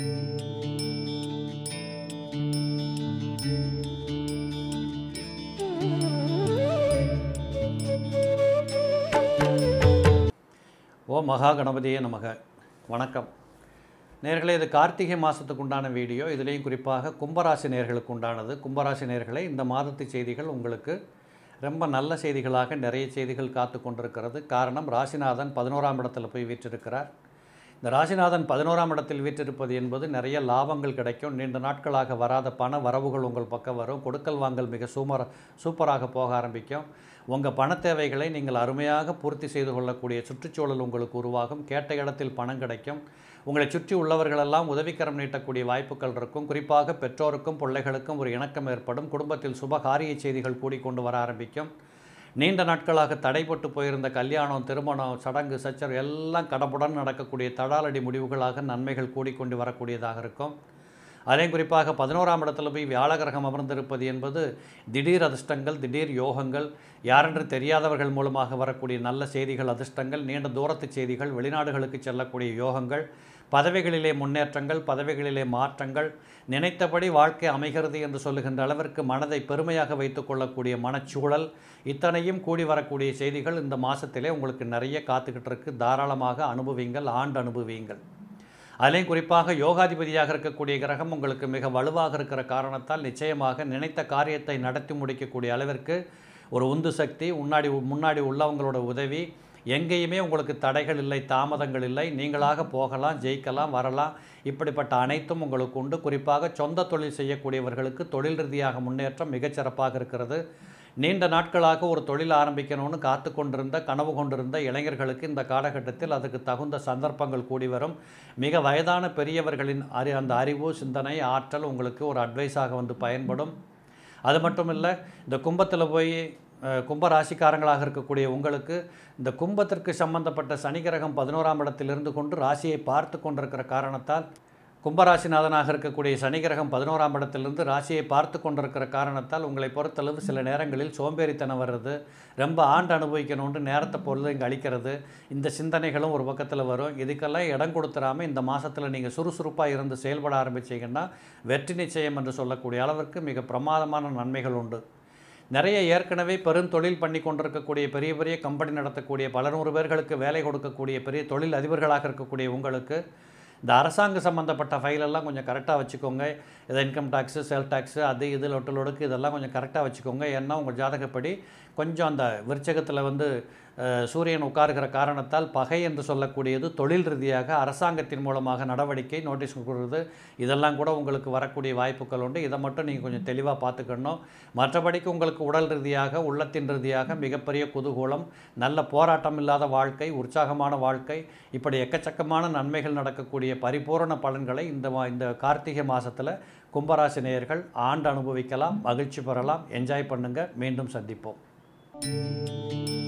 ஓ மகா கணபதியே நமக வணக்கம் நேர்களே இது கார்த்திகை மாதத்துக்கு உண்டான வீடியோ இதுலேயும் குறிப்பாக கும்பராசி நேர்களுக்கு உண்டானது கும்பராசி நேர்களை இந்த மாதத்து செய்திகள் உங்களுக்கு ரொம்ப நல்ல செய்திகளாக நிறைய செய்திகள் காத்து கொண்டிருக்கிறது காரணம் ராசிநாதன் பதினோராம் இடத்தில் போய் வீற்றிருக்கிறார் இந்த ராசிநாதன் பதினோராம் இடத்தில் வீற்றிருப்பது என்பது நிறைய லாபங்கள் கிடைக்கும் நீண்ட நாட்களாக வராத பண வரவுகள் உங்கள் பக்கம் வரும் கொடுக்கல் வாங்கல் மிக சூமர சூப்பராக போக ஆரம்பிக்கும் உங்கள் பண தேவைகளை நீங்கள் அருமையாக பூர்த்தி செய்து கொள்ளக்கூடிய சுற்றுச்சூழல் உங்களுக்கு உருவாகும் கேட்ட இடத்தில் பணம் கிடைக்கும் உங்களை சுற்றி உள்ளவர்களெல்லாம் உதவிக்கரம் நீட்டக்கூடிய வாய்ப்புகள் இருக்கும் குறிப்பாக பெற்றோருக்கும் பிள்ளைகளுக்கும் ஒரு இணக்கம் ஏற்படும் குடும்பத்தில் சுபகாரிய செய்திகள் கூடிக்கொண்டு வர ஆரம்பிக்கும் நீண்ட நாட்களாக தடைப்பட்டு போயிருந்த கல்யாணம் திருமணம் சடங்கு சச்சர் எல்லாம் கடப்புடன் நடக்கக்கூடிய தடாலடி முடிவுகளாக நன்மைகள் கூடிக்கொண்டு வரக்கூடியதாக இருக்கும் அதையும் குறிப்பாக பதினோராம் இடத்துல போய் வியாழகிரகம் அமர்ந்திருப்பது என்பது திடீர் அதிர்ஷ்டங்கள் திடீர் யோகங்கள் யாரென்று தெரியாதவர்கள் மூலமாக வரக்கூடிய நல்ல செய்திகள் அதிர்ஷ்டங்கள் நீண்ட தூரத்து செய்திகள் வெளிநாடுகளுக்கு செல்லக்கூடிய யோகங்கள் பதவிகளிலே முன்னேற்றங்கள் பதவிகளிலே மாற்றங்கள் நினைத்தபடி வாழ்க்கை அமைகிறது என்று சொல்லுகின்ற அளவிற்கு மனதை பெருமையாக வைத்துக்கொள்ளக்கூடிய மனச்சூழல் இத்தனையும் கூடி வரக்கூடிய செய்திகள் இந்த மாதத்திலே உங்களுக்கு நிறைய காத்துக்கிட்டு இருக்கு தாராளமாக அனுபவிங்கள் ஆண்டு அனுபவிங்கள் அதிலையும் குறிப்பாக யோகாதிபதியாக இருக்கக்கூடிய கிரகம் உங்களுக்கு மிக வலுவாக இருக்கிற காரணத்தால் நிச்சயமாக நினைத்த காரியத்தை நடத்தி முடிக்கக்கூடிய அளவிற்கு ஒரு உந்து சக்தி முன்னாடி முன்னாடி உள்ளவங்களோட உதவி எங்கேயுமே உங்களுக்கு தடைகள் இல்லை தாமதங்கள் இல்லை நீங்களாக போகலாம் ஜெயிக்கலாம் வரலாம் இப்படிப்பட்ட அனைத்தும் உங்களுக்கு உண்டு குறிப்பாக சொந்த தொழில் செய்யக்கூடியவர்களுக்கு தொழில் ரீதியாக முன்னேற்றம் மிகச்சிறப்பாக இருக்கிறது நீண்ட நாட்களாக ஒரு தொழில் ஆரம்பிக்கணும்னு காத்து கொண்டிருந்த கனவு கொண்டிருந்த இளைஞர்களுக்கு இந்த காலகட்டத்தில் அதுக்கு தகுந்த சந்தர்ப்பங்கள் கூடி வரும் மிக வயதான பெரியவர்களின் அறி அந்த அறிவு சிந்தனை ஆற்றல் உங்களுக்கு ஒரு அட்வைஸாக வந்து பயன்படும் அது மட்டும் இல்லை இந்த கும்பத்தில் போய் கும்ப ராசிக்காரங்களாக இருக்கக்கூடிய உங்களுக்கு இந்த கும்பத்திற்கு சம்பந்தப்பட்ட சனி கிரகம் பதினோராம் இடத்தில் இருந்து கொண்டு ராசியை பார்த்து கொண்டிருக்கிற காரணத்தால் கும்பராசிநாதனாக இருக்கக்கூடிய சனி கிரகம் பதினோராம் இடத்திலிருந்து ராசியை பார்த்து கொண்டிருக்கிற காரணத்தால் உங்களை பொறுத்தளவு சில நேரங்களில் சோம்பேறித்தனம் வர்றது ரொம்ப ஆண்டு அனுபவிக்கணும்னு நேரத்தை பொழுது இங்கே அழிக்கிறது இந்த சிந்தனைகளும் ஒரு பக்கத்தில் வரும் இதுக்கெல்லாம் இடம் கொடுத்துடாமல் இந்த மாதத்தில் நீங்கள் சுறுசுறுப்பாக இருந்து செயல்பட ஆரம்பித்தீங்கன்னா வெற்றி நிச்சயம் என்று சொல்லக்கூடிய அளவிற்கு மிக பிரமாதமான நன்மைகள் உண்டு நிறைய ஏற்கனவே தொழில் பண்ணி கொண்டிருக்கக்கூடிய பெரிய பெரிய கம்பெனி நடத்தக்கூடிய பல நூறு பேர்களுக்கு வேலை கொடுக்கக்கூடிய பெரிய தொழில் அதிபர்களாக இருக்கக்கூடிய உங்களுக்கு இந்த அரசாங்க சம்மந்தப்பட்ட ஃபைலெல்லாம் கொஞ்சம் கரெக்டாக வச்சுக்கோங்க இதை இன்கம் டேக்ஸு செல் டேக்ஸு அது இது லொட்டலொடுக்கு இதெல்லாம் கொஞ்சம் கரெக்டாக வச்சுக்கோங்க ஏன்னா உங்கள் ஜாதகப்படி கொஞ்சம் அந்த விருச்சகத்தில் வந்து சூரியன் உட்காருகிற காரணத்தால் பகை என்று சொல்லக்கூடியது தொழில் ரீதியாக அரசாங்கத்தின் மூலமாக நடவடிக்கை நோட்டீஸ் கொடுக்குறது இதெல்லாம் கூட உங்களுக்கு வரக்கூடிய வாய்ப்புகள் உண்டு இதை மட்டும் நீங்கள் கொஞ்சம் தெளிவாக பார்த்துக்கணும் மற்றபடிக்கு உங்களுக்கு உடல் ரீதியாக உள்ளத்தின் ரீதியாக மிகப்பெரிய குதூகூலம் நல்ல போராட்டம் இல்லாத வாழ்க்கை உற்சாகமான வாழ்க்கை இப்படி எக்கச்சக்கமான நன்மைகள் நடக்கக்கூடிய அதனுடைய பரிபூரண பலன்களை இந்த மா இந்த கார்த்திகை மாதத்தில் கும்பராசி நேயர்கள் ஆண்டு அனுபவிக்கலாம் மகிழ்ச்சி பெறலாம் என்ஜாய் பண்ணுங்கள் மீண்டும் சந்திப்போம்